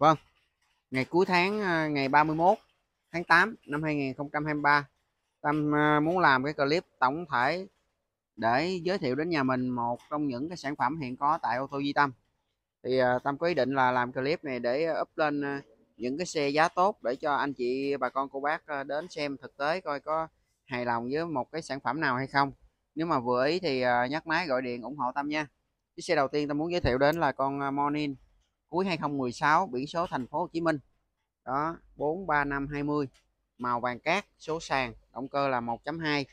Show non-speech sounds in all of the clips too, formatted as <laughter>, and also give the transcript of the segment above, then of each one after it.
Vâng, ngày cuối tháng ờ, ngày 31 tháng 8 năm 2023 Tâm ờ, muốn làm cái clip tổng thể để giới thiệu đến nhà mình một trong những cái sản phẩm hiện có tại ô tô Di Tâm thì ờ, Tâm có ý định là làm clip này để up lên những cái xe giá tốt để cho anh chị bà con cô bác đến xem thực tế coi có hài lòng với một cái sản phẩm nào hay không nếu mà vừa ý thì nhắc máy gọi điện ủng hộ Tâm nha cái xe đầu tiên Tâm muốn giới thiệu đến là con morning cuối 2016 biển số thành phố Hồ Chí Minh đó 43520 màu vàng cát số sàn động cơ là 1.2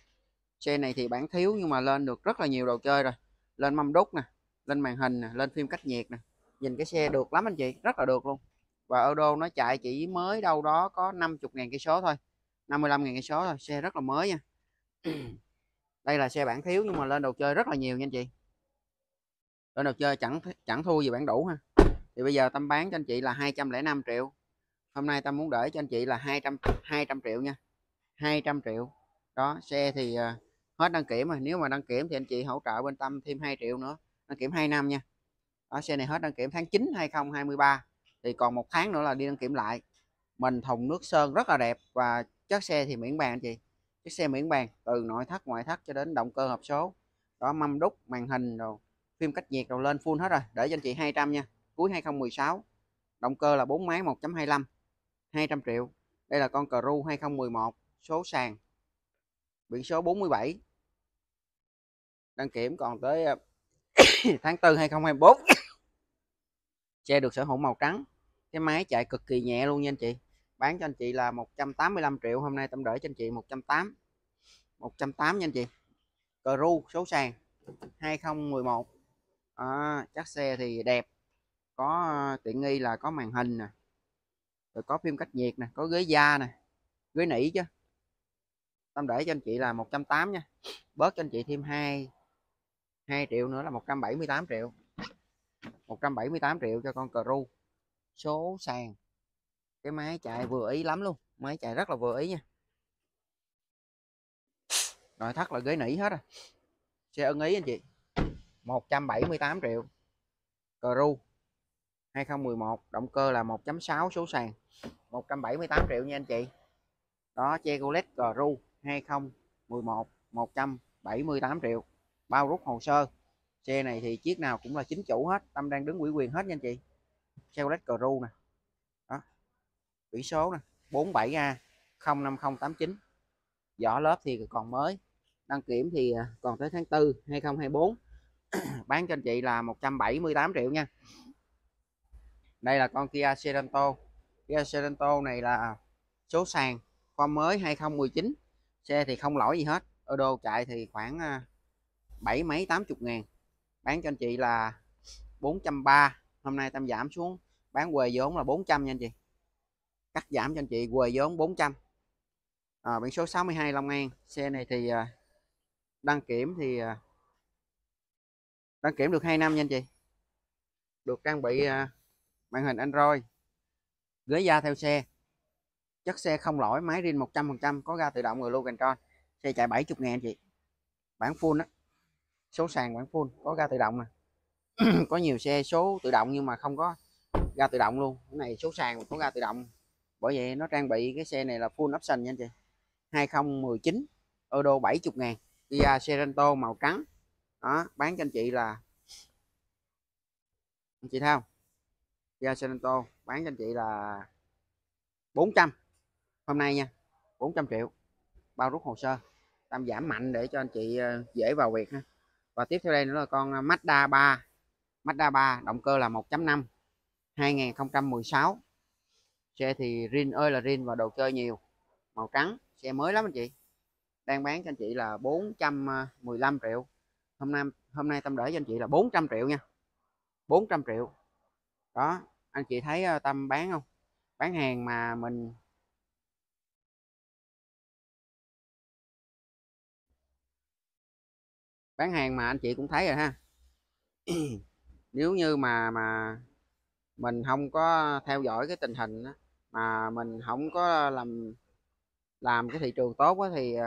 xe này thì bản thiếu nhưng mà lên được rất là nhiều đồ chơi rồi lên mâm đúc nè lên màn hình nè lên phim cách nhiệt nè nhìn cái xe được lắm anh chị rất là được luôn và Euro nó chạy chỉ mới đâu đó có 50.000 cây số thôi 55.000 cây số thôi xe rất là mới nha <clears throat> đây là xe bản thiếu nhưng mà lên đồ chơi rất là nhiều nha anh chị lên đồ chơi chẳng chẳng thua gì bản đủ ha thì bây giờ tâm bán cho anh chị là 205 triệu hôm nay tâm muốn để cho anh chị là 200 200 triệu nha 200 triệu đó xe thì ờ, hết đăng kiểm rồi nếu mà đăng kiểm thì anh chị hỗ trợ bên tâm thêm 2 triệu nữa đăng kiểm 2 năm nha đó, xe này hết đăng kiểm tháng 9 2023 thì còn một tháng nữa là đi đăng kiểm lại mình thùng nước sơn rất là đẹp và chất xe thì miễn bàn anh chị chiếc xe miễn bàn từ nội thất ngoại thất cho đến động cơ hộp số đó mâm đúc màn hình rồi phim cách nhiệt rồi lên full hết rồi để cho anh chị 200 nha cuối 2016 động cơ là 4 máy 1.25 200 triệu đây là con Cru 2011 số sàn biển số 47 đăng kiểm còn tới ờ, <coughs> tháng 4 2024 xe được sở hữu màu trắng cái máy chạy cực kỳ nhẹ luôn nha anh chị bán cho anh chị là 185 triệu hôm nay tâm đỡ cho anh chị 108 108 nha anh chị Cru số sàn 2011 à, chắc xe thì đẹp có ờ, tiện nghi là có màn hình nè rồi có phim cách nhiệt nè có ghế da nè ghế nỉ chứ tâm để cho anh chị là 180 nha bớt cho anh chị thêm 2 2 triệu nữa là 178 triệu 178 triệu cho con Cru số sàn cái máy chạy vừa ý lắm luôn máy chạy rất là vừa ý nha nội thất là ghế nỉ hết rồi, xe ưng ý anh chị 178 triệu Cru 2011 động cơ là 1.6 số sàn 178 triệu nha anh chị đó Chevrolet Gru 2011 178 triệu bao rút hồ sơ xe này thì chiếc nào cũng là chính chủ hết Tâm đang đứng ủy quyền hết nha anh chị Chevrolet Gru nè đó biển số nè 47A 05089 vỏ lớp thì còn mới đăng kiểm thì à, còn tới tháng 4 2024 <clears throat> bán cho anh chị là 178 triệu nha đây là con Kia Sorento Kia Sorento này là số sàn con mới 2019 xe thì không lỗi gì hết ở đô chạy thì khoảng à, bảy mấy tám chục ngàn bán cho anh chị là 430 hôm nay tâm giảm xuống bán quề vốn là 400 nha anh chị cắt giảm cho anh chị quề vốn 400 à, biển số 62 Long An xe này thì à, đăng kiểm thì à, đăng kiểm được 2 năm nha anh chị được trang bị màn hình Android ghế da theo xe chất xe không lỗi máy riêng 100% có ga tự động người lưu cành tròn xe chạy 70 ngàn anh chị bản full á số sàn bản full có ga tự động nè <clears throat> có nhiều xe số tự động nhưng mà không có ga tự động luôn cái này số sàn có ga tự động bởi vậy nó trang bị cái xe này là full option nha anh chị 2019 euro 70 ngàn Kia Sorento màu trắng đó bán cho anh chị là anh chị thấy không ga Sorento bán cho anh chị là 400 hôm nay nha 400 triệu bao rút hồ sơ tam giảm mạnh để cho anh chị ờ, dễ vào việc ha và tiếp theo đây nữa là con ờ, Mazda 3 Mazda 3 động cơ là 1.5 2016 xe thì rin ơi là rin và đồ chơi nhiều màu trắng xe mới lắm anh chị đang bán cho anh chị là 415 triệu hôm nay hôm nay tâm để cho anh chị là 400 triệu nha 400 triệu đó anh chị thấy ờ, tâm bán không bán hàng mà mình bán hàng mà anh chị cũng thấy rồi ha <clears throat> nếu như mà mà mình không có theo dõi cái tình hình đó, mà mình không có làm làm cái thị trường tốt đó, thì ờ,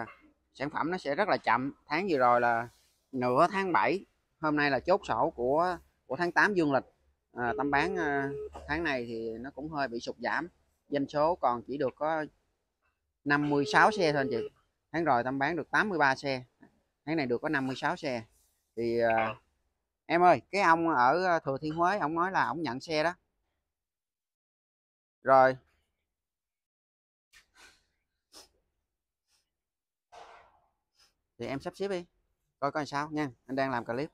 sản phẩm nó sẽ rất là chậm tháng vừa rồi là nửa tháng 7 hôm nay là chốt sổ của của tháng 8 dương lịch à, tấm bán à, tháng này thì nó cũng hơi bị sụt giảm doanh số còn chỉ được có 56 xe thôi anh chị tháng rồi tấm bán được 83 xe tháng này được có 56 xe thì à, em ơi cái ông ở à, Thừa Thiên Huế ông nói là ông nhận xe đó rồi thì em sắp xếp đi coi coi sao nha anh đang làm clip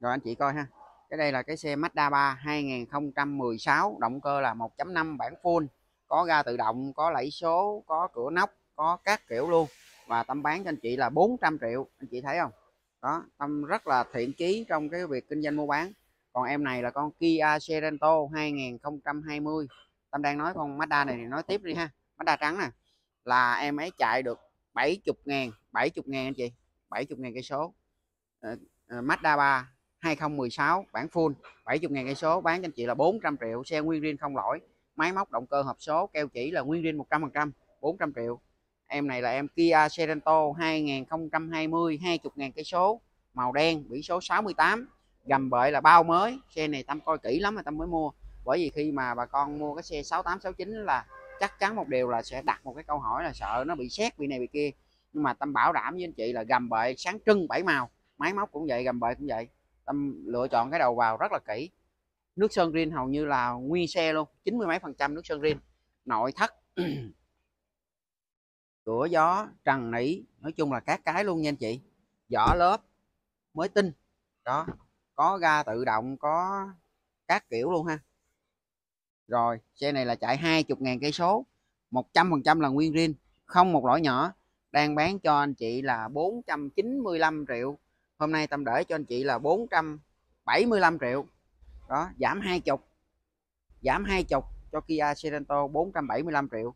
rồi anh chị coi ha cái đây là cái xe Mazda 3 2016 động cơ là 1.5 bản full có ga tự động có lẫy số có cửa nóc có các kiểu luôn và tâm bán cho anh chị là 400 triệu anh chị thấy không đó tâm rất là thiện chí trong cái việc kinh doanh mua bán còn em này là con Kia Sorento 2020 tâm đang nói con Mazda này thì nói tiếp đi ha Mazda trắng nè là em ấy chạy được 70 ngàn 70 ngàn anh chị 70 ngàn cây số ờ, ờ, Mazda 3 2016 bản full 70 ngàn cây số bán cho anh chị là 400 triệu xe nguyên riêng không lỗi máy móc động cơ hộp số keo chỉ là nguyên riêng 100% 400 triệu em này là em Kia Sorento 2020 20 ngàn cây số màu đen biển số 68 gầm bệ là bao mới xe này tâm coi kỹ lắm mà tâm mới mua bởi vì khi mà bà con mua cái xe 68 69 là chắc chắn một điều là sẽ đặt một cái câu hỏi là sợ nó bị xét bị này bị kia nhưng mà tâm bảo đảm với anh chị là gầm bệ sáng trưng bảy màu máy móc cũng vậy gầm bệ cũng vậy Tâm lựa chọn cái đầu vào rất là kỹ nước sơn green hầu như là nguyên xe luôn chín mươi mấy phần trăm nước sơn green nội thất <clears throat> cửa gió trần nỉ nói chung là các cái luôn nha anh chị vỏ lớp mới tinh đó có ga tự động có các kiểu luôn ha rồi xe này là chạy 20 ngàn cây số 100% là nguyên green không một lỗi nhỏ đang bán cho anh chị là 495 triệu hôm nay tâm để cho anh chị là 475 triệu đó giảm hai chục giảm hai chục cho Kia Sorento 475 triệu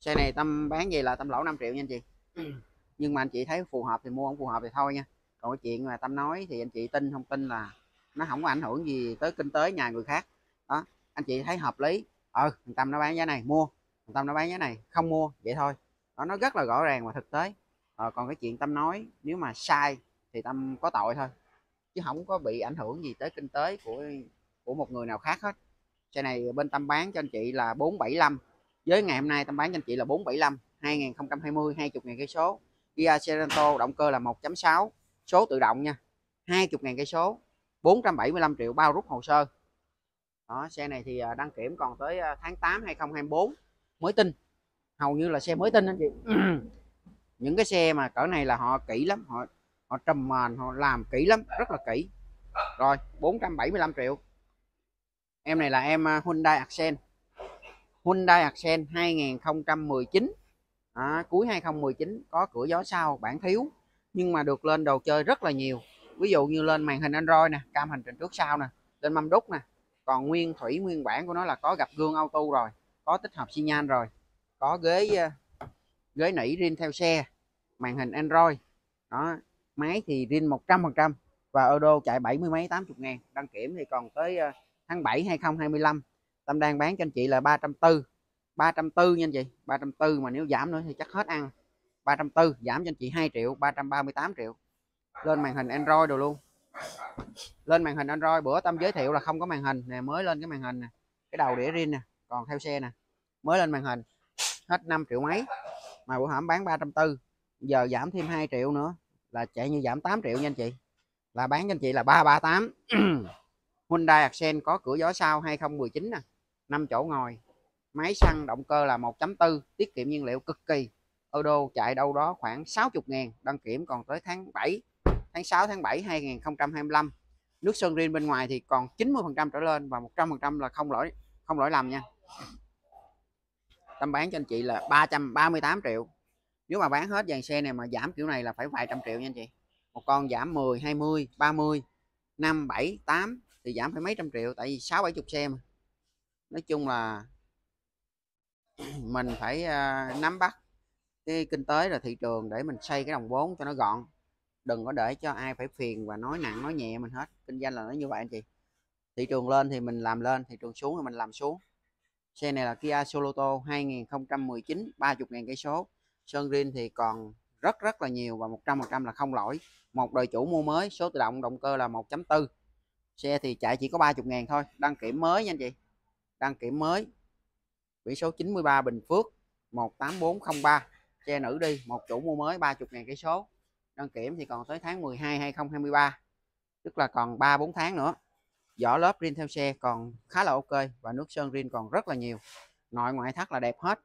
xe này tâm bán gì là tâm lỗ 5 triệu nha anh chị ừ. nhưng mà anh chị thấy phù hợp thì mua không phù hợp thì thôi nha còn cái chuyện mà tâm nói thì anh chị tin không tin là nó không có ảnh hưởng gì tới kinh tế nhà người khác đó anh chị thấy hợp lý ừ thằng tâm nó bán giá này mua thằng tâm nó bán giá này không mua vậy thôi đó nó rất là rõ ràng và thực tế ờ, còn cái chuyện tâm nói nếu mà sai thì tâm có tội thôi chứ không có bị ảnh hưởng gì tới kinh tế của của một người nào khác hết xe này bên tâm bán cho anh chị là 475 với ngày hôm nay tâm bán cho anh chị là 475 2020 20 ngàn cây số Kia Sorento động cơ là 1.6 số tự động nha 20 ngàn cây số 475 triệu bao rút hồ sơ đó, xe này thì à, đăng kiểm còn tới à, tháng 8 2024 mới tinh hầu như là xe mới tinh anh chị <clears throat> những cái xe mà cỡ này là họ kỹ lắm họ họ trầm màn họ làm kỹ lắm rất là kỹ rồi 475 triệu em này là em à, Hyundai Accent Hyundai Accent 2019 à, cuối 2019 có cửa gió sau bản thiếu nhưng mà được lên đồ chơi rất là nhiều ví dụ như lên màn hình Android nè cam hành trình trước sau nè lên mâm đúc nè còn nguyên thủy nguyên bản của nó là có gặp gương auto rồi có tích hợp xi nhan rồi có ghế à, ghế nỉ riêng theo xe màn hình Android đó máy thì zin 100% và ô đô chạy 70 mấy 80 ngàn đăng kiểm thì còn tới ờ, tháng 7 2025 Tâm đang bán cho anh chị là 340 340 nha anh chị 340 mà nếu giảm nữa thì chắc hết ăn 340 giảm cho anh chị 2 triệu 338 triệu lên màn hình Android đồ luôn lên màn hình Android bữa Tâm giới thiệu là không có màn hình nè mới lên cái màn hình nè cái đầu đĩa rin nè còn theo xe nè mới lên màn hình hết 5 triệu mấy mà bữa hổm bán 340 giờ giảm thêm 2 triệu nữa là chạy như giảm 8 triệu nha anh chị là bán cho anh chị là 338 <clears throat> Hyundai Accent có cửa gió sau 2019 nè 5 chỗ ngồi máy xăng động cơ là 1.4 tiết kiệm nhiên liệu cực kỳ ô đô chạy đâu đó khoảng 60 ngàn đăng kiểm còn tới tháng 7 tháng 6 tháng 7 2025 nước sơn riêng bên ngoài thì còn 90% trở lên và 100% là không lỗi không lỗi lầm nha Tâm bán cho anh chị là 338 triệu nếu mà bán hết dàn xe này mà giảm kiểu này là phải vài trăm triệu nha anh chị một con giảm 10 20 30 5 7 8 thì giảm phải mấy trăm triệu tại vì 6 70 xe mà nói chung là <clears throat> mình phải à, nắm bắt cái kinh tế là thị trường để mình xây cái đồng vốn cho nó gọn đừng có để cho ai phải phiền và nói nặng nói nhẹ mình hết kinh doanh là nó như vậy anh chị thị trường lên thì mình làm lên thị trường xuống thì mình làm xuống xe này là Kia Soloto 2019 30.000 cây số sơn rin thì còn rất rất là nhiều và 100% là không lỗi một đời chủ mua mới số tự động động cơ là 1.4 xe thì chạy chỉ có 30 ngàn thôi đăng kiểm mới nha anh chị đăng kiểm mới biển số 93 Bình Phước 18403 xe nữ đi một chủ mua mới 30 ngàn cái số đăng kiểm thì còn tới tháng 12 2023 tức là còn 3 4 tháng nữa vỏ lớp rin theo xe còn khá là ok và nước sơn rin còn rất là nhiều nội ngoại thất là đẹp hết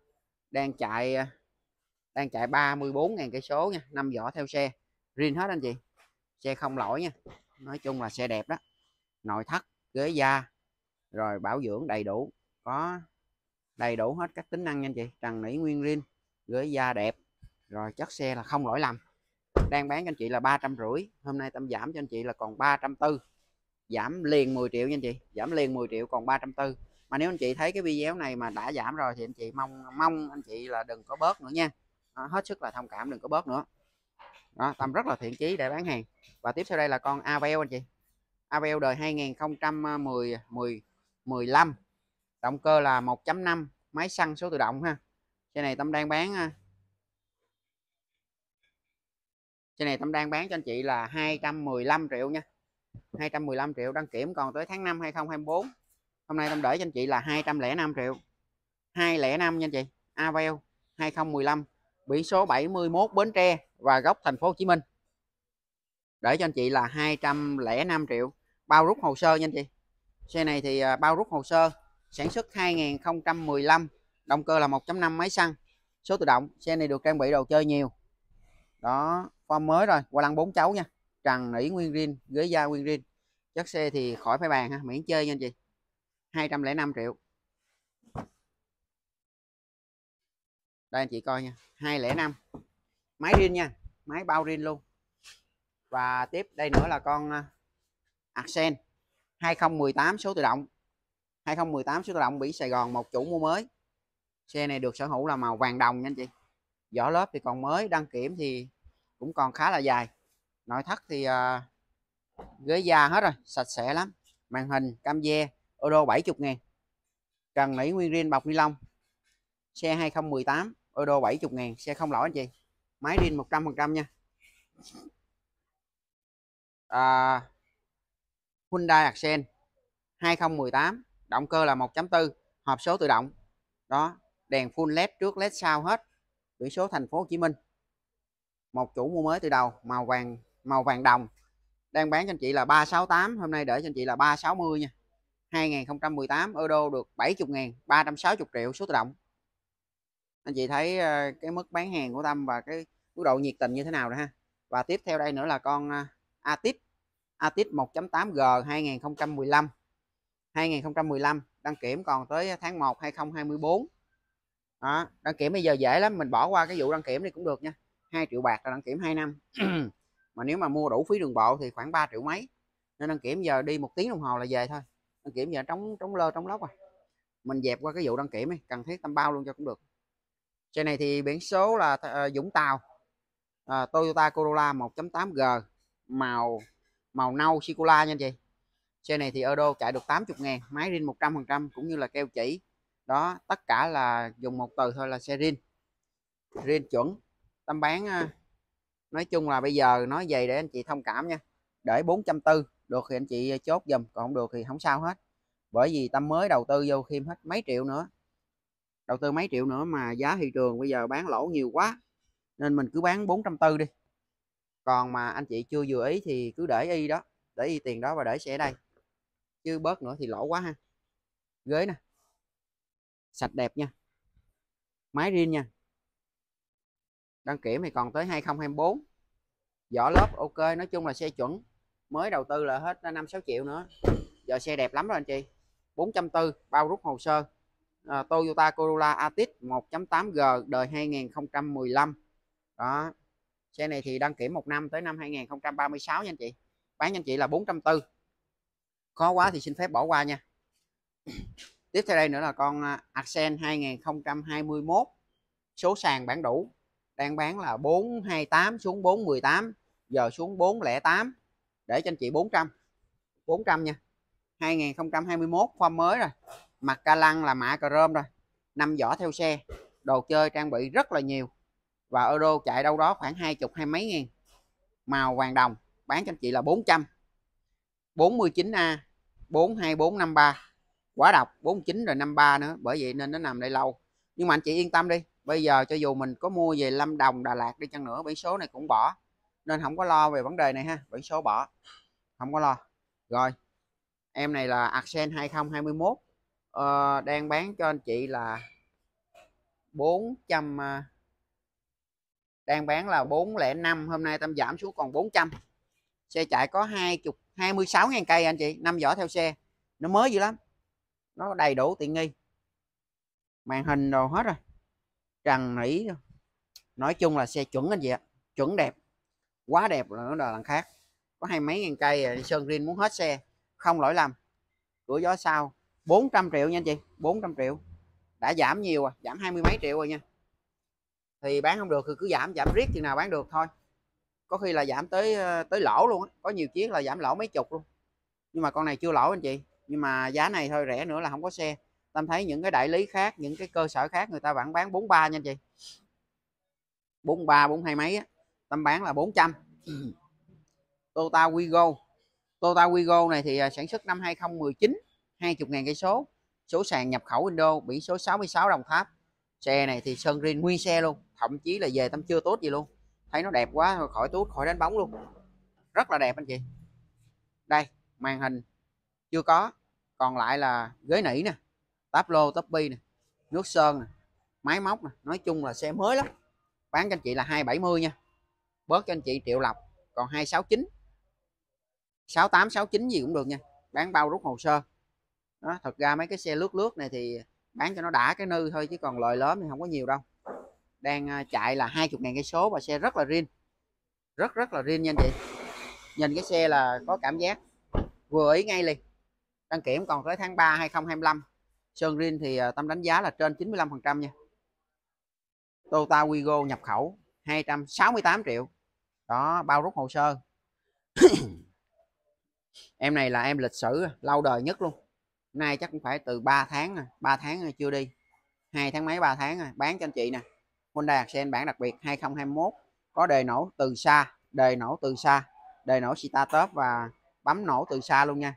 đang chạy à, đang chạy 34.000 cây số nha năm vỏ theo xe riêng hết anh chị xe không lỗi nha nói chung là xe đẹp đó nội thất ghế da rồi bảo dưỡng đầy đủ có đầy đủ hết các tính năng nha anh chị trần nỉ nguyên riêng ghế da đẹp rồi chất xe là không lỗi lầm đang bán cho anh chị là ba trăm rưỡi hôm nay tâm giảm cho anh chị là còn ba trăm tư giảm liền 10 triệu nha anh chị giảm liền 10 triệu còn ba trăm tư mà nếu anh chị thấy cái video này mà đã giảm rồi thì anh chị mong mong anh chị là đừng có bớt nữa nha đó, hết sức là thông cảm đừng có bớt nữa đó, tâm rất là thiện chí để bán hàng và tiếp sau đây là con Avel anh chị Avel đời 2010 10 15 động cơ là 1.5 máy xăng số tự động ha xe này tâm đang bán xe à. này tâm đang bán cho anh chị là 215 triệu nha 215 triệu đăng kiểm còn tới tháng 5 2024 hôm nay tâm để cho anh chị là 205 triệu 205 nha anh chị Avel 2015 biển số 71 Bến Tre và góc thành phố Hồ Chí Minh. Để cho anh chị là 205 triệu, bao rút hồ sơ nha anh chị. Xe này thì à, bao rút hồ sơ, sản xuất 2015, động cơ là 1.5 máy xăng, số tự động, xe này được trang bị đồ chơi nhiều. Đó, form mới rồi, qua lăng bốn cháu nha. Trần nỉ nguyên rin, ghế da nguyên rin. Chất xe thì khỏi phải bàn ha, miễn chơi nha anh chị. 205 triệu. đây anh chị coi nha 205 máy riêng nha máy bao riêng luôn và tiếp đây nữa là con à, Accent 2018 số tự động 2018 số tự động Bỉ Sài Gòn một chủ mua mới xe này được sở hữu là màu vàng đồng nha anh chị vỏ lớp thì còn mới đăng kiểm thì cũng còn khá là dài nội thất thì uh, ghế da hết rồi sạch sẽ lắm màn hình cam ve euro 70 ngàn trần nỉ nguyên riêng bọc ni lông xe 2018 ô đô 70 ngàn xe không lỗi anh chị máy pin 100 phần trăm nha à, Hyundai Accent 2018 động cơ là 1.4 hộp số tự động đó đèn full led trước led sau hết biển số thành phố Hồ Chí Minh một chủ mua mới từ đầu màu vàng màu vàng đồng đang bán cho anh chị là 368 hôm nay để cho anh chị là 360 nha 2018 euro được 70 ngàn 360 triệu số tự động anh chị thấy ờ, cái mức bán hàng của Tâm và cái mức độ nhiệt tình như thế nào rồi ha và tiếp theo đây nữa là con Atit Atit 1.8G 2015 2015 đăng kiểm còn tới tháng 1 2024 đó, đăng kiểm bây giờ dễ lắm mình bỏ qua cái vụ đăng kiểm đi cũng được nha 2 triệu bạc là đăng kiểm 2 năm <clears throat> mà nếu mà mua đủ phí đường bộ thì khoảng 3 triệu mấy nên đăng kiểm giờ đi một tiếng đồng hồ là về thôi đăng kiểm giờ trống trống lơ trống lóc rồi à. mình dẹp qua cái vụ đăng kiểm đi cần thiết tâm bao luôn cho cũng được Xe này thì biển số là Dũng ờ, Tàu à, Toyota Corolla 1.8G màu màu nâu Sicula nha anh chị xe này thì ở đô chạy được 80 ngàn máy rin 100% cũng như là keo chỉ đó tất cả là dùng một từ thôi là xe rin rin chuẩn tâm bán ờ, nói chung là bây giờ nói về để anh chị thông cảm nha để 440 được thì anh chị chốt dùm còn không được thì không sao hết bởi vì tâm mới đầu tư vô khiêm hết mấy triệu nữa đầu tư mấy triệu nữa mà giá thị trường bây giờ bán lỗ nhiều quá nên mình cứ bán 440 đi còn mà anh chị chưa vừa ý thì cứ để y đó để y tiền đó và để xe đây chứ bớt nữa thì lỗ quá ha ghế nè sạch đẹp nha máy riêng nha đăng kiểm thì còn tới 2024 vỏ lớp ok nói chung là xe chuẩn mới đầu tư là hết 5-6 triệu nữa giờ xe đẹp lắm rồi anh chị 440 bao rút hồ sơ Ờ, Toyota Corolla Altis 1.8G đời 2015 đó xe này thì đăng kiểm một năm tới năm 2036 nha anh chị bán anh chị là 404. khó quá thì xin phép bỏ qua nha <clears throat> tiếp theo đây nữa là con à, Accent 2021 số sàn bản đủ đang bán là 428 xuống 418 giờ xuống 408 để cho anh chị 400 400 nha 2021 form mới rồi mặt ca lăng là mã chrome rồi năm vỏ theo xe đồ chơi trang bị rất là nhiều và euro chạy đâu đó khoảng hai chục hai mấy nghìn màu vàng đồng bán cho anh chị là 400 49A 42453 quá độc 49 rồi 53 nữa bởi vậy nên nó nằm đây lâu nhưng mà anh chị yên tâm đi bây giờ cho dù mình có mua về Lâm Đồng Đà Lạt đi chăng nữa biển số này cũng bỏ nên không có lo về vấn đề này ha biển số bỏ không có lo rồi em này là Accent 2021 à, đang bán cho anh chị là 400 à, đang bán là 405 hôm nay tâm giảm xuống còn 400 xe chạy có 20 26.000 cây anh chị năm vỏ theo xe nó mới dữ lắm nó đầy đủ tiện nghi màn hình đồ hết rồi trần nỉ nói chung là xe chuẩn anh chị ạ chuẩn đẹp quá đẹp là nó đòi đằng khác có hai mấy ngàn cây à, sơn riêng muốn hết xe không lỗi lầm cửa gió sau 400 triệu nha anh chị 400 triệu đã giảm nhiều à giảm hai mươi mấy triệu rồi nha thì bán không được thì cứ giảm giảm riết chừng nào bán được thôi có khi là giảm tới ờ, tới lỗ luôn á có nhiều chiếc là giảm lỗ mấy chục luôn nhưng mà con này chưa lỗ anh chị nhưng mà giá này thôi rẻ nữa là không có xe Tâm thấy những cái đại lý khác những cái cơ sở khác người ta vẫn bán 43 nha anh chị 43 42 mấy á Tâm bán là 400 ừ. Toyota Wigo Toyota Wigo này thì à, sản xuất năm 2019 20.000 cây số số sàn nhập khẩu Indo biển số 66 Đồng Tháp xe này thì sơn riêng nguyên xe luôn thậm chí là về tắm chưa tốt gì luôn thấy nó đẹp quá khỏi tốt khỏi đánh bóng luôn rất là đẹp anh chị đây màn hình chưa có còn lại là ghế nỉ nè táp lô táp bi nè nước sơn nè máy móc nè nói chung là xe mới lắm bán cho anh chị là 270 nha bớt cho anh chị triệu lọc còn 269 6869 gì cũng được nha bán bao rút hồ sơ đó, thật ra mấy cái xe lướt lướt này thì bán cho nó đã cái nư thôi chứ còn lòi lớn thì không có nhiều đâu đang à, chạy là 20.000 cái số và xe rất là riêng rất rất là riêng nha anh chị nhìn cái xe là có cảm giác vừa ý ngay liền đăng kiểm còn tới tháng 3 2025 Sơn riêng thì à, tâm đánh giá là trên 95% nha Toyota Wigo nhập khẩu 268 triệu đó bao rút hồ sơ <coughs> em này là em lịch sử lâu đời nhất luôn nay chắc cũng phải từ 3 tháng rồi à, 3 tháng rồi chưa đi hai tháng mấy 3 tháng rồi à, bán cho anh chị nè Honda Accent bản đặc biệt 2021 có đề nổ từ xa đề nổ từ xa đề nổ top và bấm nổ từ xa luôn nha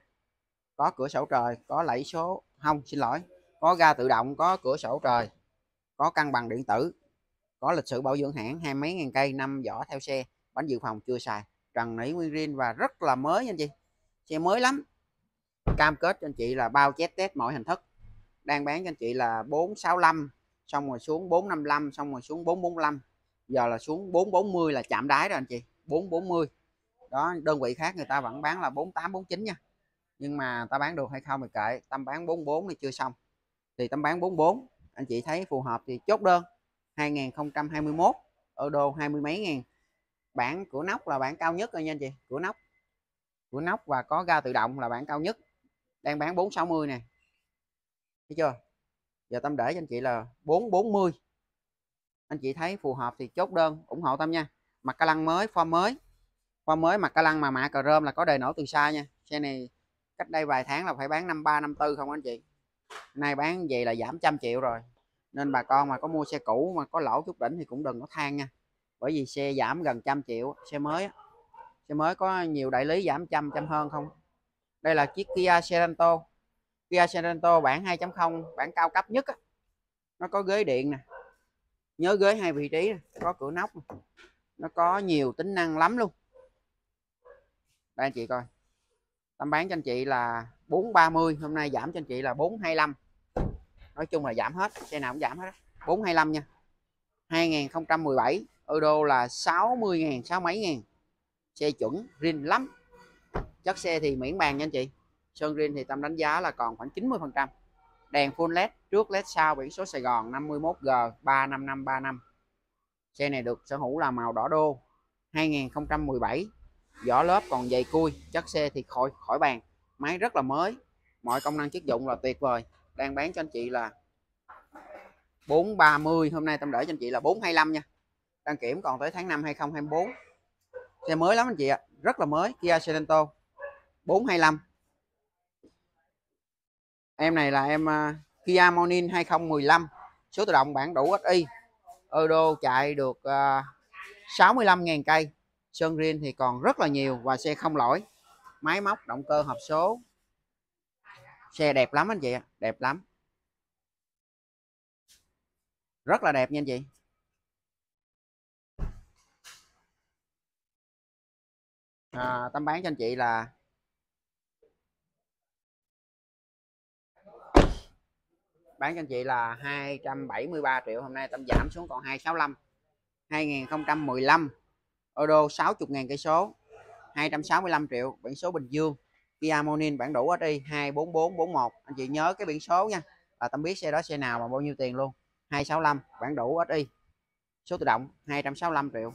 có cửa sổ trời có lẫy số không xin lỗi có ga tự động có cửa sổ trời có cân bằng điện tử có lịch sử bảo dưỡng hãng hai mấy ngàn cây năm vỏ theo xe bánh dự phòng chưa xài trần nỉ nguyên riêng và rất là mới nha anh chị xe mới lắm cam kết cho anh chị là bao chét test mọi hình thức đang bán cho anh chị là 465 xong rồi xuống 455 xong rồi xuống 445 giờ là xuống 440 là chạm đáy rồi anh chị 440 đó đơn vị khác người ta vẫn bán là 4849 nha nhưng mà ta bán được hay không thì kệ tâm bán 44 thì chưa xong thì tâm bán 44 anh chị thấy phù hợp thì chốt đơn 2021 ở đô 20 mấy ngàn bản cửa nóc là bản cao nhất rồi nha anh chị cửa nóc cửa nóc và có ga tự động là bản cao nhất đang bán 460 nè thấy chưa giờ tâm để cho anh chị là 440 anh chị thấy phù hợp thì chốt đơn ủng hộ tâm nha mặt ca lăng mới form mới form mới mặt ca lăng mà mạ cờ rơm là có đề nổ từ xa nha xe này cách đây vài tháng là phải bán 53 54 không anh chị nay bán vậy là giảm trăm triệu rồi nên bà con mà có mua xe cũ mà có lỗ chút đỉnh thì cũng đừng có than nha bởi vì xe giảm gần trăm triệu xe mới xe mới có nhiều đại lý giảm trăm trăm hơn không đây là chiếc Kia Sorento Kia Sorento bản 2.0 bản cao cấp nhất á. nó có ghế điện nè nhớ ghế hai vị trí có cửa nóc nó có nhiều tính năng lắm luôn đây anh chị coi tâm bán cho anh chị là 430 hôm nay giảm cho anh chị là 425 nói chung là giảm hết xe nào cũng giảm hết 425 nha 2017 euro là 60 000 sáu mấy ngàn xe chuẩn rin lắm chất xe thì miễn bàn nha anh chị sơn green thì tâm đánh giá là còn khoảng 90 phần trăm đèn full led trước led sau biển số Sài Gòn 51G 35535 xe này được sở hữu là màu đỏ đô 2017 vỏ lớp còn dày cui chất xe thì khỏi khỏi bàn máy rất là mới mọi công năng chức dụng là tuyệt vời đang bán cho anh chị là 430 hôm nay tâm để cho anh chị là 425 nha đăng kiểm còn tới tháng 5 2024 xe mới lắm anh chị ạ rất là mới Kia Sorento 425 em này là em uh, Kia Morning 2015 số tự động bản đủ SI Euro chạy được à, uh, 65.000 cây sơn riêng thì còn rất là nhiều và xe không lỗi máy móc động cơ hộp số xe đẹp lắm anh chị đẹp lắm rất là đẹp nha anh chị à, tâm bán cho anh chị là bán cho anh chị là 273 triệu hôm nay tâm giảm xuống còn 265 2015 Euro 60.000 cây số 265 triệu biển số Bình Dương Kia Monin bản đủ HI 24441 anh chị nhớ cái biển số nha là tâm biết xe đó xe nào mà bao nhiêu tiền luôn 265 bản đủ HI số tự động 265 triệu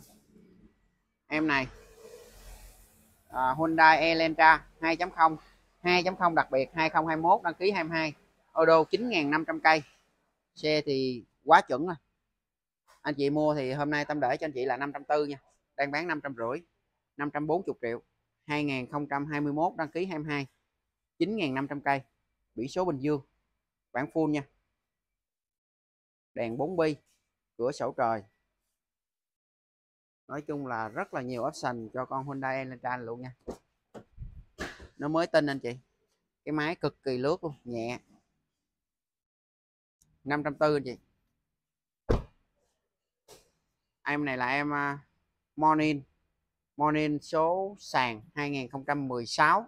em này À, Hyundai Elantra 2.0 2.0 đặc biệt 2021 đăng ký 22 Odo 9.500 cây xe thì quá chuẩn rồi anh chị mua thì hôm nay tâm để cho anh chị là 540 nha đang bán 550 540 triệu 2021 đăng ký 22 9.500 cây biển số Bình Dương bản full nha đèn 4 bi cửa sổ trời nói chung là rất là nhiều option cho con Hyundai Elantra luôn nha nó mới tinh anh chị cái máy cực kỳ lướt luôn nhẹ 540 anh chị em này là em uh, morning morning số sàn 2016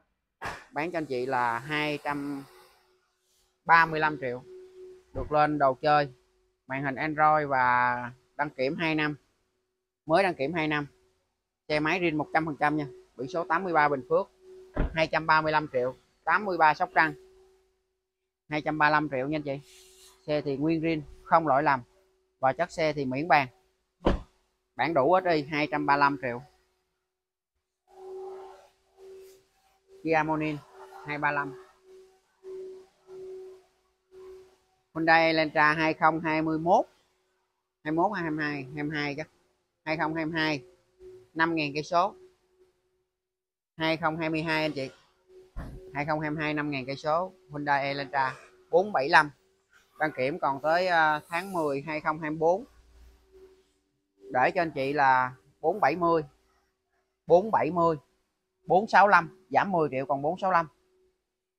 bán cho anh chị là 235 triệu được lên đồ chơi màn hình Android và đăng kiểm 2 năm mới đăng kiểm 2 năm xe máy riêng 100% nha biển số 83 Bình Phước 235 triệu 83 Sóc Trăng 235 triệu nha anh chị xe thì nguyên riêng không lỗi lầm và chất xe thì miễn bàn bản đủ hết đi 235 triệu Kia Monin 235 Hyundai Elantra 2021 21 22 22 chắc 2022 5.000 cây số 2022 anh chị 2022 5.000 cây số Hyundai Elantra 475 đăng kiểm còn tới ờ, tháng 10 2024 để cho anh chị là 470 470 465 giảm 10 triệu còn 465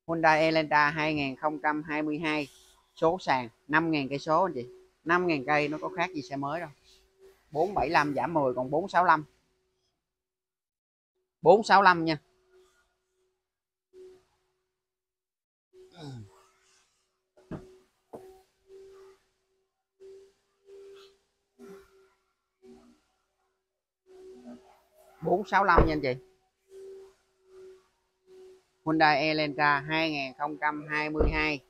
Hyundai Elantra 2022 số sàn 5.000 cây số anh chị 5.000 cây nó có khác gì xe mới đâu 475 giảm 10 còn 465 465 nha bốn sáu năm nha anh chị Hyundai Elantra 2022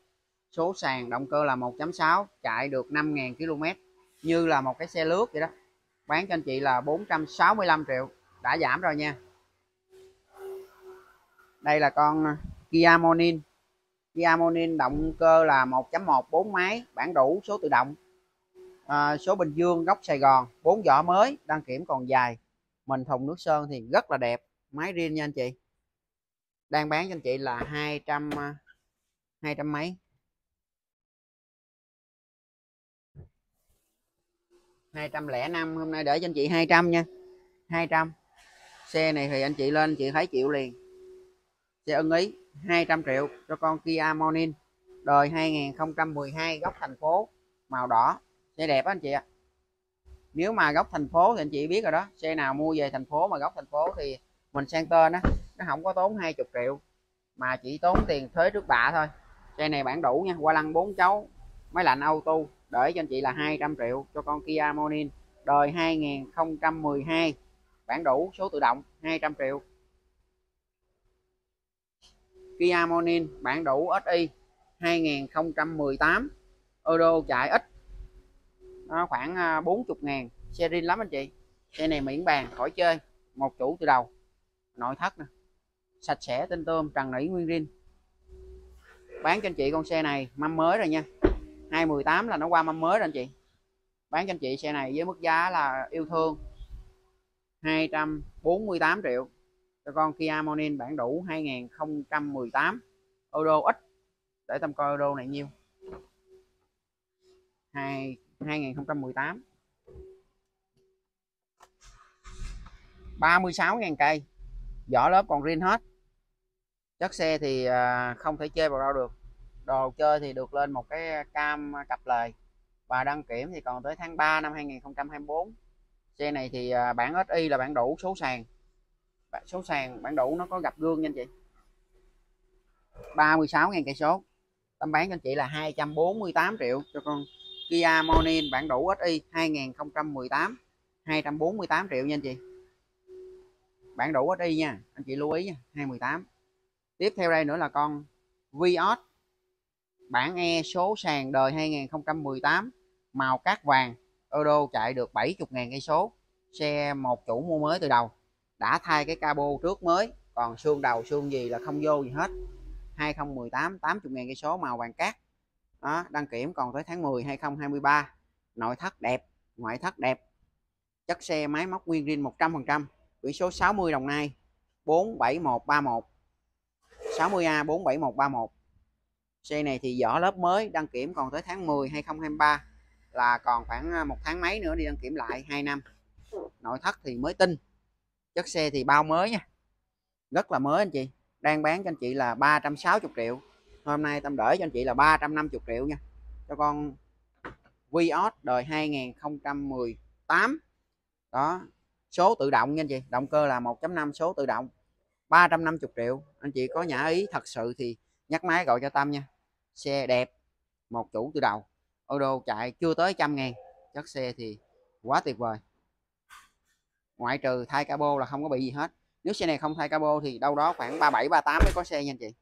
số sàn động cơ là 1.6 chạy được 5.000 km như là một cái xe lướt vậy đó bán cho anh chị là 465 triệu đã giảm rồi nha đây là con Kia Morning Kia Morning động cơ là 1.1 4 máy bản đủ số tự động à, số Bình Dương góc Sài Gòn 4 vỏ mới đăng kiểm còn dài mình thùng nước sơn thì rất là đẹp máy riêng nha anh chị đang bán cho anh chị là 200 200 à, mấy 205 hôm nay để cho anh chị 200 nha 200 xe này thì anh chị lên anh chị thấy chịu liền xe ưng ý 200 triệu cho con Kia Morning đời 2012 góc thành phố màu đỏ xe đẹp á anh chị ạ nếu mà góc thành phố thì anh chị biết rồi đó xe nào mua về thành phố mà góc thành phố thì mình sang tên á nó không có tốn 20 triệu mà chỉ tốn tiền thuế trước bạ thôi xe này bản đủ nha qua lăng bốn cháu máy lạnh auto để cho anh chị là 200 triệu cho con Kia Morning đời 2012 bản đủ số tự động 200 triệu Kia Morning bản đủ SI 2018 euro chạy ít nó khoảng 40 à, ngàn xe riêng lắm anh chị xe này miễn bàn khỏi chơi một chủ từ đầu nội thất nè sạch sẽ tinh tôm trần nỉ nguyên riêng bán cho anh chị con xe này mâm mới rồi nha 2018 là nó qua mâm mới rồi anh chị bán cho anh chị xe này với mức giá là yêu thương 248 triệu cho con Kia Morning bản đủ 2018 Odo ít để tâm coi Odo này nhiêu 2 2018 36.000 cây vỏ lớp còn riêng hết chất xe thì à, không thể chơi vào đâu được đồ chơi thì được lên một cái cam cặp lời và đăng kiểm thì còn tới tháng 3 năm 2024 xe này thì à, bản SI là bản đủ số sàn số sàn bản đủ nó có gặp gương nha anh chị 36.000 cây số tâm bán cho anh chị là 248 triệu cho con Kia Morning bản đủ SI 2018 248 triệu nha anh chị bản đủ SI nha anh chị lưu ý nha 218 tiếp theo đây nữa là con Vios Bản E số sàn đời 2018, màu cát vàng, Euro chạy được 70.000 cây số, xe một chủ mua mới từ đầu, đã thay cái cabo trước mới, còn xương đầu xương gì là không vô gì hết. 2018 80.000 cây số màu vàng cát. Đó, đăng kiểm còn tới tháng 10 2023. Nội thất đẹp, ngoại thất đẹp. Chất xe máy móc nguyên rin 100%, biển số 60 Đồng Nai 47131. 60A 47131 xe này thì vỏ lớp mới đăng kiểm còn tới tháng 10 2023 là còn khoảng à, một tháng mấy nữa đi đăng kiểm lại 2 năm nội thất thì mới tinh chất xe thì bao mới nha rất là mới anh chị đang bán cho anh chị là 360 triệu hôm nay tâm đỡ cho anh chị là 350 triệu nha cho con Vios đời 2018 đó số tự động nha anh chị động cơ là 1.5 số tự động 350 triệu anh chị có nhã ý thật sự thì nhắc máy gọi cho Tâm nha xe đẹp một chủ từ đầu ô đô chạy chưa tới trăm ngàn chất xe thì quá tuyệt vời ngoại trừ thay cabo là không có bị gì hết nếu xe này không thay cabo thì đâu đó khoảng 37 38 mới có xe nha anh chị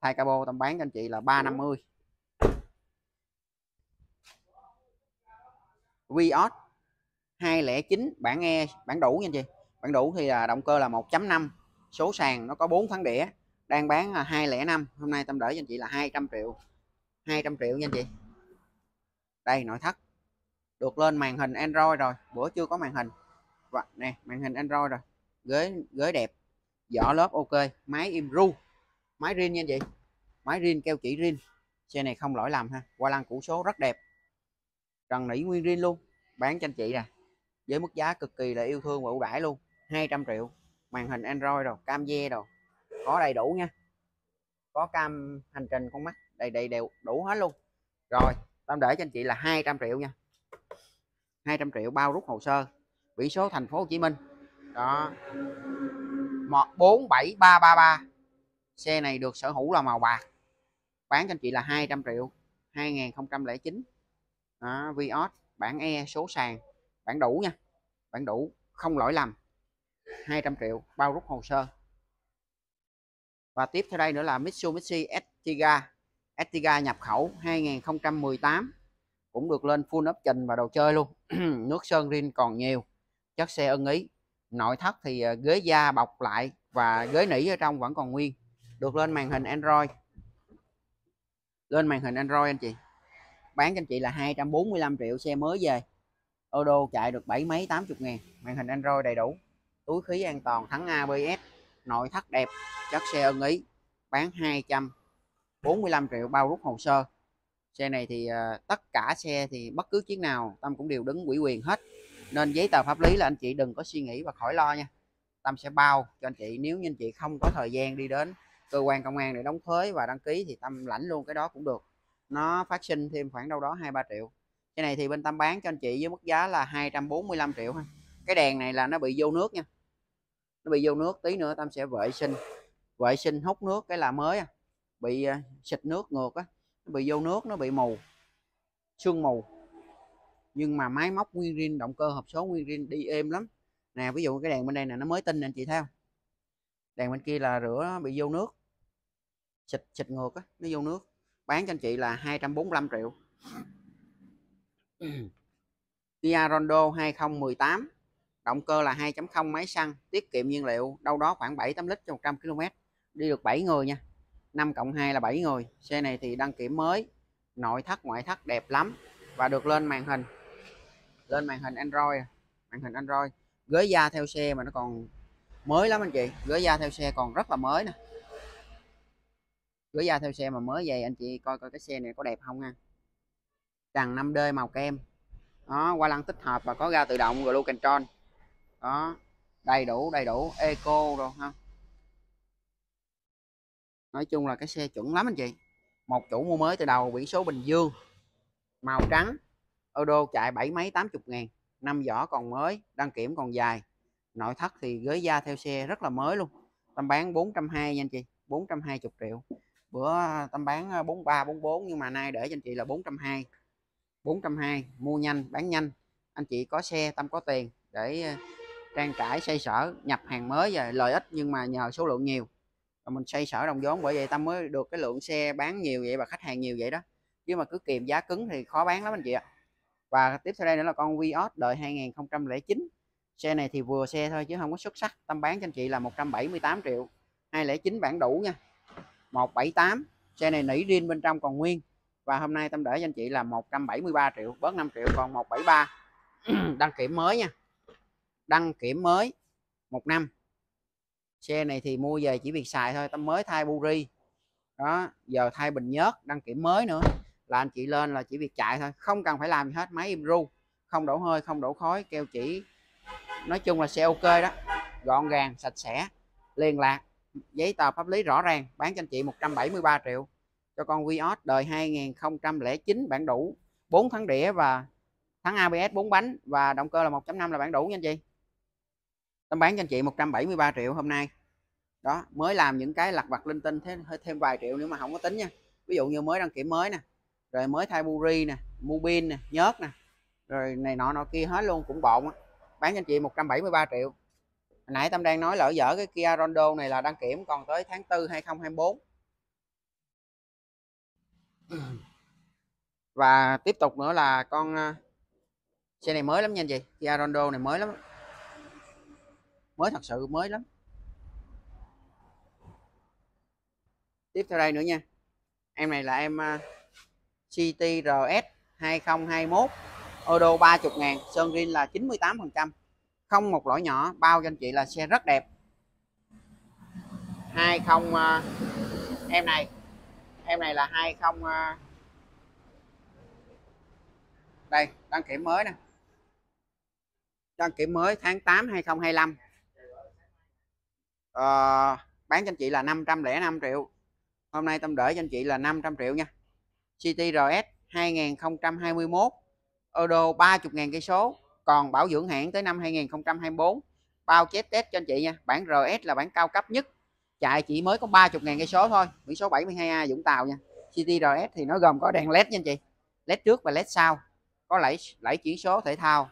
thay cabo tầm bán cho anh chị là 350 Vios 209 bản e bản đủ nha anh chị bản đủ thì là động cơ là 1.5 số sàn nó có 4 thắng đĩa đang bán là 205 hôm nay tâm đỡ cho anh chị là 200 triệu 200 triệu nha anh chị đây nội thất được lên màn hình Android rồi bữa chưa có màn hình và nè màn hình Android rồi ghế ghế đẹp vỏ lớp ok máy im ru máy riêng nha anh chị máy riêng keo chỉ riêng xe này không lỗi lầm ha qua lăng cũ số rất đẹp trần nỉ nguyên riêng luôn bán cho anh chị nè với mức giá cực kỳ là yêu thương và ưu đãi luôn 200 triệu màn hình Android rồi cam dê rồi có đầy đủ nha có cam hành trình con mắt đầy đầy đều đủ hết luôn rồi Tâm để cho anh chị là 200 triệu nha 200 triệu bao rút hồ sơ biển số thành phố Hồ Chí Minh đó 147333 xe này được sở hữu là màu bạc bán cho anh chị là 200 triệu 2009 đó, Vios bản E số sàn bản đủ nha bản đủ không lỗi lầm 200 triệu bao rút hồ sơ và tiếp theo đây nữa là Mitsubishi Etiga Etiga nhập khẩu 2018 cũng được lên full ốp trình và đồ chơi luôn <clears throat> nước sơn rin còn nhiều chất xe ưng ý nội thất thì ờ, ghế da bọc lại và ghế nỉ ở trong vẫn còn nguyên được lên màn hình Android lên màn hình Android anh chị bán cho anh chị là 245 triệu xe mới về Odo chạy được bảy mấy tám chục ngàn màn hình Android đầy đủ túi khí an toàn thắng ABS nội thất đẹp chất xe ưng ý bán 245 triệu bao rút hồ sơ xe này thì ờ, tất cả xe thì bất cứ chiếc nào Tâm cũng đều đứng quỹ quyền hết nên giấy tờ pháp lý là anh chị đừng có suy nghĩ và khỏi lo nha Tâm sẽ bao cho anh chị nếu như anh chị không có thời gian đi đến cơ quan công an để đóng thuế và đăng ký thì Tâm lãnh luôn cái đó cũng được nó phát sinh thêm khoảng đâu đó 23 triệu cái này thì bên Tâm bán cho anh chị với mức giá là 245 triệu ha cái đèn này là nó bị vô nước nha nó bị vô nước tí nữa tam sẽ vệ sinh vệ sinh hút nước cái là mới à. bị à, xịt nước ngược á nó bị vô nước nó bị mù sương mù nhưng mà máy móc nguyên rin động cơ hộp số nguyên rin đi êm lắm nè ví dụ cái đèn bên đây nè nó mới tinh anh chị theo đèn bên kia là rửa nó bị vô nước xịt xịt ngược á nó vô nước bán cho anh chị là 245 triệu Tia ừ. Rondo 2018 động cơ là 2.0 máy xăng tiết kiệm nhiên liệu đâu đó khoảng 7 8 lít cho 100 km đi được 7 người nha 5 cộng 2 là 7 người xe này thì đăng kiểm mới nội thất ngoại thất đẹp lắm và được lên màn hình lên màn hình Android à, màn hình Android ghế da theo xe mà nó còn mới lắm anh chị ghế da theo xe còn rất là mới nè ghế da theo xe mà mới vậy anh chị coi coi cái xe này có đẹp không nha đằng 5D màu kem đó qua lăng tích hợp và có ga tự động Blue Control đó đầy đủ đầy đủ eco rồi ha nói chung là cái xe chuẩn lắm anh chị một chủ mua mới từ đầu biển số Bình Dương màu trắng Euro chạy bảy mấy tám chục ngàn năm vỏ còn mới đăng kiểm còn dài nội thất thì ghế da theo xe rất là mới luôn tâm bán bốn trăm hai nha anh chị bốn trăm 420 triệu bữa à, tâm bán à, bốn ba bốn bốn nhưng mà nay để cho anh chị là bốn bốn trăm hai, trăm hai mua nhanh bán nhanh anh chị có xe tâm có tiền để à, trang trải xây sở nhập hàng mới về lợi ích nhưng mà nhờ số lượng nhiều rồi mình xây sở đồng vốn bởi vậy ta mới được cái lượng xe bán nhiều vậy và khách hàng nhiều vậy đó chứ mà cứ kiềm giá cứng thì khó bán lắm anh chị ạ và tiếp theo đây nữa là con Vios đời 2009 xe này thì vừa xe thôi chứ không có xuất sắc tâm bán cho anh chị là 178 triệu 209 bản đủ nha 178 xe này nỉ riêng bên trong còn nguyên và hôm nay tâm để cho anh chị là 173 triệu bớt 5 triệu còn 173 <clears throat> đăng kiểm mới nha đăng kiểm mới một năm xe này thì mua về chỉ việc xài thôi tấm mới thay buri đó giờ thay bình nhớt đăng kiểm mới nữa là anh chị lên là chỉ việc chạy thôi không cần phải làm gì hết máy im ru không đổ hơi không đổ khói keo chỉ nói chung là xe ok đó gọn gàng sạch sẽ liên lạc giấy tờ pháp lý rõ ràng bán cho anh chị 173 triệu cho con Vios đời 2009 bản đủ 4 tháng đĩa và tháng ABS 4 bánh và động cơ là 1.5 là bản đủ nha anh chị Tâm bán cho anh chị 173 triệu hôm nay đó mới làm những cái lặt vặt linh tinh thế hơi thêm vài triệu nếu mà không có tính nha ví dụ như mới đăng kiểm mới nè rồi mới thay buri nè mua pin nè nhớt nè rồi này nọ nọ kia hết luôn cũng bộn á bán cho anh chị 173 triệu Hồi nãy Tâm đang nói lỡ dở cái Kia Rondo này là đăng kiểm còn tới tháng 4 2024 và tiếp tục nữa là con à, xe này mới lắm nha anh chị Kia Rondo này mới lắm mới thật sự mới lắm tiếp theo đây nữa nha em này là em uh, CTRS 2021 Odo 30 ngàn Sơn riêng là 98% Không một lỗi nhỏ Bao cho anh chị là xe rất đẹp 20 uh, à, Em này Em này là 20 uh, à, Đây đăng kiểm mới nè Đăng kiểm mới tháng 8 2025 uh, bán cho anh chị là 505 triệu hôm nay tâm đỡ cho anh chị là 500 triệu nha CTRS 2021 Euro 30.000 cây số còn bảo dưỡng hạn tới năm 2024 bao chết test cho anh chị nha bản RS là bản cao cấp nhất chạy chỉ mới có 30.000 cây số thôi biển số 72A Vũng Tàu nha CTRS thì nó gồm có đèn led nha anh chị led trước và led sau có lẫy lẫy chuyển số thể thao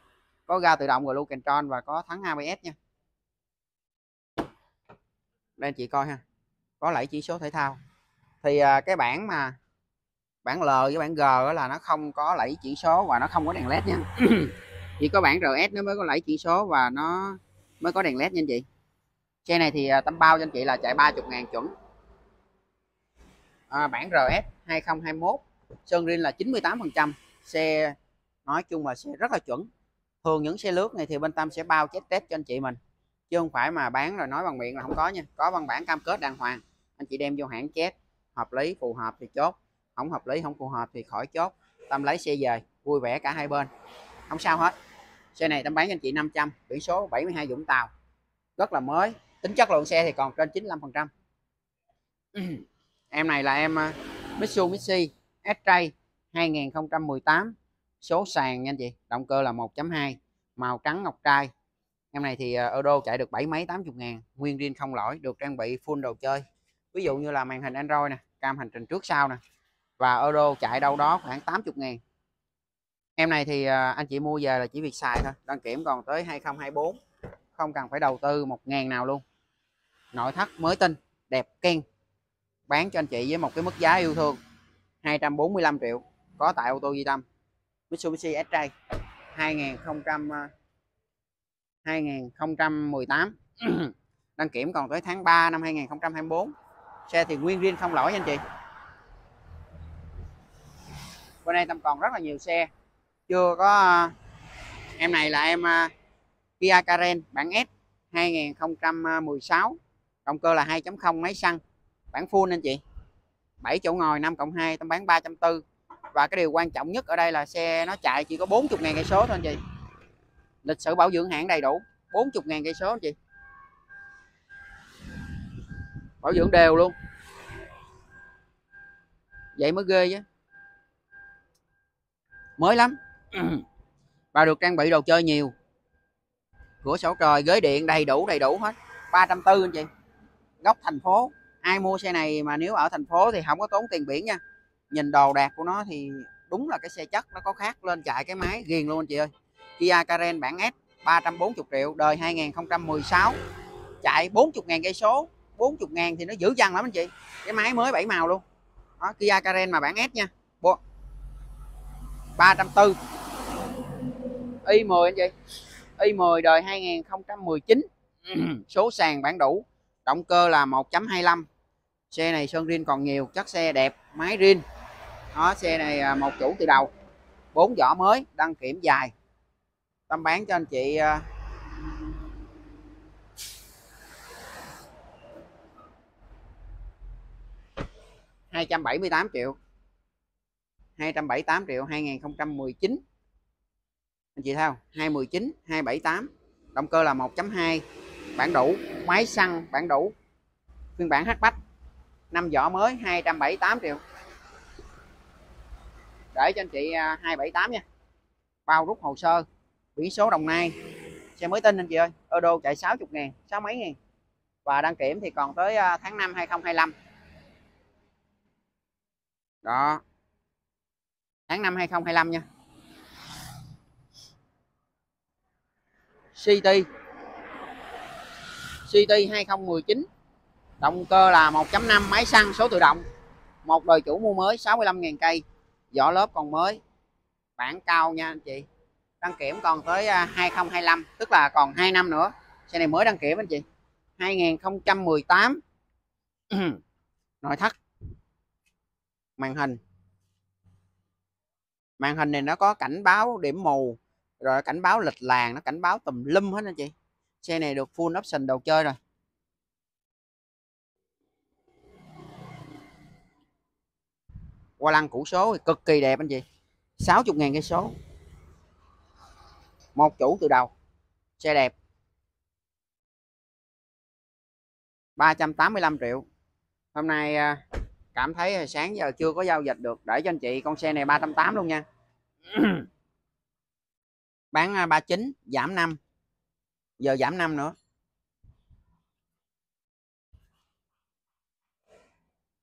có ga tự động và lưu control và có thắng ABS nha đây anh chị coi ha có lẫy chỉ số thể thao thì à, cái bảng mà bảng L với bảng G là nó không có lẫy chỉ số và nó không có đèn led nha <clears throat> chỉ có bảng RS nó mới có lẫy chỉ số và nó mới có đèn led nha anh chị xe này thì à, tâm bao cho anh chị là chạy 30 ngàn chuẩn à, bản RS 2021 sơn riêng là 98% xe nói chung là xe rất là chuẩn thường những xe lướt này thì bên Tâm sẽ bao chết test cho anh chị mình chứ không phải mà bán rồi nói bằng miệng là không có nha có văn bản cam kết đàng hoàng anh chị đem vô hãng chép hợp lý phù hợp thì chốt không hợp lý không phù hợp thì khỏi chốt tâm lấy xe về vui vẻ cả hai bên không sao hết xe này tâm bán cho anh chị 500 biển số 72 Vũng Tàu rất là mới tính chất lượng xe thì còn trên 95 phần trăm <clears throat> em này là em à, Mitsubishi S-Tray 2018 số sàn nha anh chị động cơ là 1.2 màu trắng ngọc trai em này thì ờ, Odo chạy được bảy mấy 80 ngàn nguyên riêng không lỗi được trang bị full đồ chơi ví dụ như là màn hình Android nè cam hành trình trước sau nè và Odo chạy đâu đó khoảng 80 ngàn em này thì ờ, anh chị mua về là chỉ việc xài thôi đăng kiểm còn tới 2024 không cần phải đầu tư một ngàn nào luôn nội thất mới tinh đẹp ken bán cho anh chị với một cái mức giá yêu thương 245 triệu có tại ô tô Di Tâm Mitsubishi S-Trail 2000 ờ, 2018 <clears throat> đăng kiểm còn tới tháng 3 năm 2024 xe thì nguyên riêng không lỗi nha anh chị bữa nay tâm còn rất là nhiều xe chưa có à, em này là em à, Kia Karen bản S 2016 động cơ là 2.0 máy xăng bản full anh chị 7 chỗ ngồi 5 cộng 2 tâm bán 340 và cái điều quan trọng nhất ở đây là xe nó chạy chỉ có 40 ngàn cây số thôi anh chị lịch sử bảo dưỡng hãng đầy đủ 40 ngàn cây số anh chị bảo dưỡng đều luôn vậy mới ghê chứ mới lắm và <clears throat> được trang bị đồ chơi nhiều cửa sổ trời ghế điện đầy đủ đầy đủ hết 340 anh chị góc thành phố ai mua xe này mà nếu ở thành phố thì không có tốn tiền biển nha nhìn đồ đạc của nó thì đúng là cái xe chất nó có khác lên chạy cái máy ghiền luôn anh chị ơi Kia Karen bản S 340 triệu đời 2016 chạy 40.000 cây số 40.000 thì nó dữ dằn lắm anh chị cái máy mới bảy màu luôn đó, Kia Karen mà bản S nha 340 Y10 anh chị Y10 đời 2019 <clears throat> số sàn bản đủ động cơ là 1.25 xe này sơn riêng còn nhiều chất xe đẹp máy riêng đó xe này à, một chủ từ đầu bốn vỏ mới đăng kiểm dài Tâm bán cho anh chị à. hai trăm bảy mươi tám triệu hai trăm bảy tám triệu hai nghìn không mười chín anh chị thấy không hai mười chín hai bảy tám động cơ là một chấm hai bản đủ máy xăng bản đủ phiên bản hatchback năm vỏ mới hai trăm bảy tám triệu để cho anh chị 278 à, nha bao rút hồ sơ biển số Đồng Nai xe mới tinh anh chị ơi Euro chạy 60 ngàn sáu mấy ngàn và đăng kiểm thì còn tới à, tháng 5 2025 đó tháng 5 2025 nha CT CT 2019 động cơ là 1.5 máy xăng số tự động một đời chủ mua mới 65.000 cây vỏ lớp còn mới bản cao nha anh chị đăng kiểm còn tới 2025 à, tức là còn 2 năm nữa xe này mới đăng kiểm anh chị 2018 <clears throat> nội thất màn hình màn hình này nó có cảnh báo điểm mù rồi cảnh báo lịch làng nó cảnh báo tùm lum hết anh chị xe này được full option đồ chơi rồi qua lăng củ số thì cực kỳ đẹp anh chị 60.000 cây số một chủ từ đầu xe đẹp 385 triệu hôm nay à, cảm thấy sáng giờ chưa có giao dịch được để cho anh chị con xe này 380 luôn nha <clears throat> bán 39 à, giảm 5 giờ giảm 5 nữa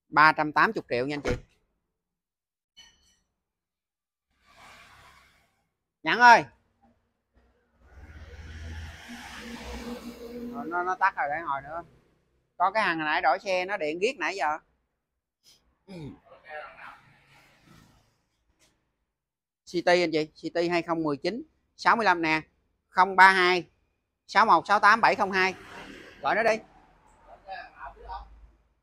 380 triệu nha anh chị Nhắn ơi Ờ, nó, nó tắt rồi để hồi nữa có cái hàng nãy đổi xe nó điện giết nãy giờ City anh chị City 2019 65 nè 032 61 68 702 gọi nó đi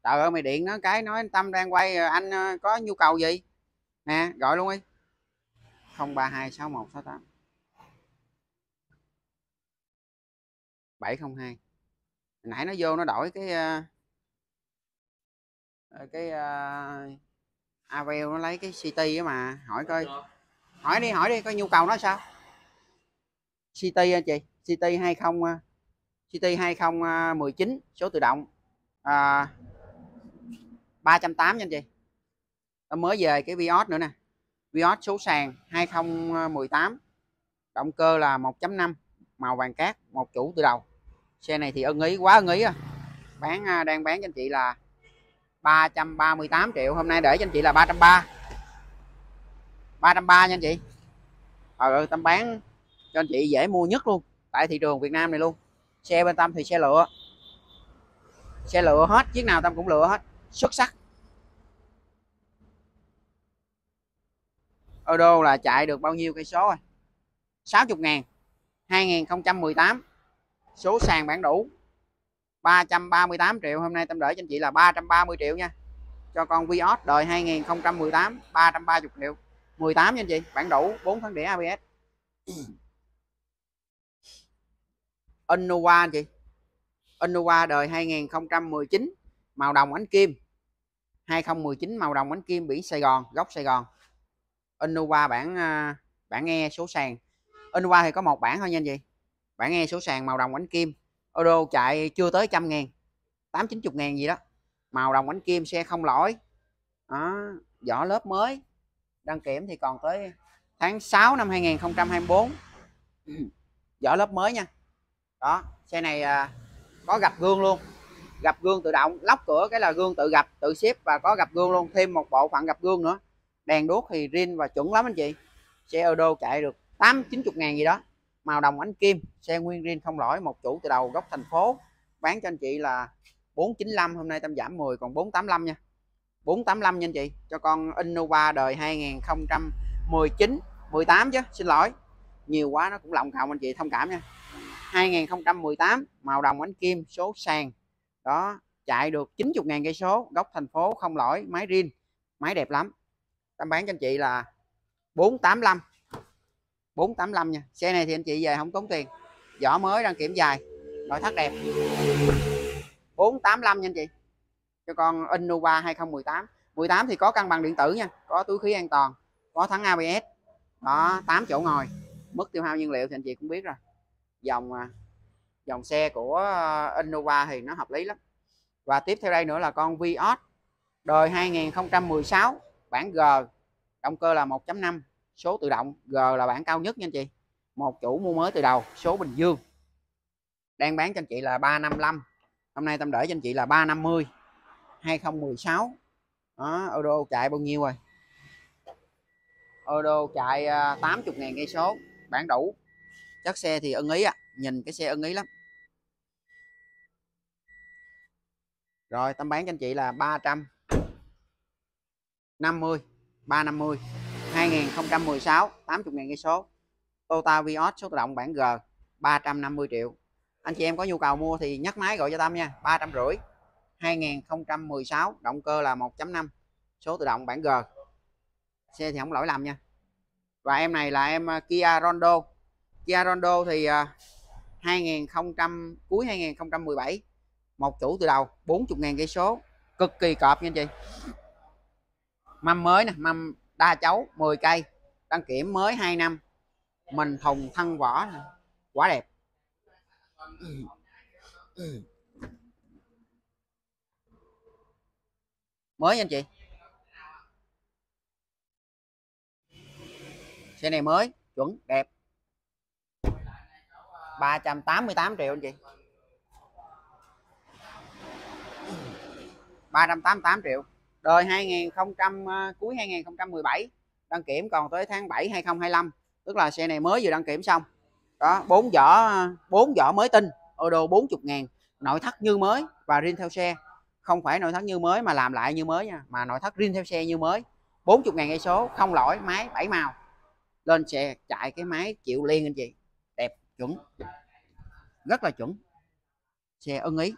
trời ơi mày điện nó cái nói tâm đang quay ờ, anh ờ, có nhu cầu gì nè gọi luôn đi 032 61 68 702 nãy nó vô nó đổi cái ờ, ờ, cái uh, Avel nó lấy cái city á mà hỏi coi hỏi đi hỏi đi coi nhu cầu nó sao city anh chị CT 20 CT 2019 số tự động à, nha anh chị nó mới về cái Vios nữa nè Vios số sàn 2018 động cơ là 1.5 màu vàng cát một chủ từ đầu xe này thì ưng ý quá ưng ý à. bán à, đang bán cho anh chị là 338 triệu hôm nay để cho anh chị là 330 330 nha anh chị ờ tâm bán cho anh chị dễ mua nhất luôn tại thị trường Việt Nam này luôn xe bên Tâm thì xe lựa xe lựa hết chiếc nào Tâm cũng lựa hết xuất sắc ô đô là chạy được bao nhiêu cây số rồi 60 ngàn 2018 số sàn bản đủ 338 triệu hôm nay tâm đỡ cho anh chị là 330 triệu nha cho con Vios đời 2018 330 triệu 18 nha anh chị bản đủ 4 tháng đĩa ABS <clears throat> Innova anh chị Innova đời 2019 màu đồng ánh kim 2019 màu đồng ánh kim biển Sài Gòn góc Sài Gòn Innova bản à, bản nghe số sàn Innova thì có một bản thôi nha anh chị bạn nghe số sàn màu đồng ánh kim euro chạy chưa tới trăm ngàn tám chín chục ngàn gì đó màu đồng ánh kim xe không lỗi đó, vỏ lớp mới đăng kiểm thì còn tới tháng 6 năm 2024 <clears throat> vỏ lớp mới nha đó xe này à, có gặp gương luôn gặp gương tự động lóc cửa cái là gương tự gặp tự xếp và có gặp gương luôn thêm một bộ phận gặp gương nữa đèn đuốc thì riêng và chuẩn lắm anh chị xe ô đô chạy được tám chín chục ngàn gì đó màu đồng ánh kim xe nguyên riêng không lỗi một chủ từ đầu góc thành phố bán cho anh chị là 495 hôm nay tam giảm 10 còn 485 nha 485 nha anh chị cho con Innova đời 2019 18 chứ xin lỗi nhiều quá nó cũng lộng cộng anh chị thông cảm nha 2018 màu đồng ánh kim số sàn đó chạy được 90.000 cây số góc thành phố không lỗi máy riêng máy đẹp lắm tam bán cho anh chị là 485 485 nha xe này thì anh chị về không tốn tiền vỏ mới đang kiểm dài nội thất đẹp 485 nha anh chị cho con Innova 2018 18 thì có cân bằng điện tử nha có túi khí an toàn có thắng ABS đó 8 chỗ ngồi mức tiêu hao nhiên liệu thì anh chị cũng biết rồi dòng à, dòng xe của à, Innova thì nó hợp lý lắm và tiếp theo đây nữa là con Vios đời 2016 bản G động cơ là 1.5 số tự động G là bản cao nhất nha anh chị một chủ mua mới từ đầu số Bình Dương đang bán cho anh chị là 355 hôm nay tâm để cho anh chị là 350 2016 đó, euro chạy bao nhiêu rồi euro chạy 80.000 à, cây số bản đủ chất xe thì ưng ý à nhìn cái xe ưng ý lắm rồi tâm bán cho anh chị là 350 350 2016 80.000 cây số Toyota Vios số tự động bản G 350 triệu anh chị em có nhu cầu mua thì nhắc máy gọi cho Tâm nha 350 2016 động cơ là 1.5 số tự động bản G xe thì không lỗi lầm nha và em này là em ờ, Kia Rondo Kia Rondo thì 2000 ờ, cuối 2017 một chủ từ đầu 40.000 cây số cực kỳ cọp nha anh chị mâm mới nè mâm đa chấu 10 cây đăng kiểm mới 2 năm mình thùng thân vỏ quá đẹp mới anh chị xe này mới chuẩn đẹp 388 triệu anh chị 388 triệu đời 2000 ờ, cuối 2017 đăng kiểm còn tới tháng 7 2025 tức là xe này mới vừa đăng kiểm xong đó bốn vỏ bốn vỏ mới tinh ô đồ 40 ngàn nội thất như mới và riêng theo xe không phải nội thất như mới mà làm lại như mới nha mà nội thất riêng theo xe như mới 40 ngàn cây số không lỗi máy 7 màu lên xe chạy cái máy chịu liền anh chị đẹp chuẩn rất là chuẩn xe ưng ý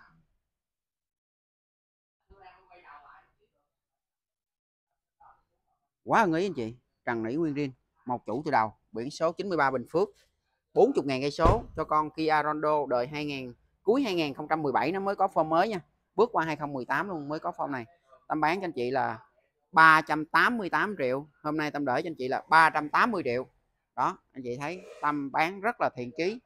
quá ưng ý anh chị trần nỉ nguyên riêng một chủ từ đầu biển số 93 Bình Phước 40.000 cây số cho con Kia Rondo đời 2000 cuối 2017 nó mới có form mới nha bước qua 2018 luôn mới có form này Tâm bán cho anh chị là 388 triệu hôm nay Tâm đỡ cho anh chị là 380 triệu đó anh chị thấy Tâm bán rất là thiện chí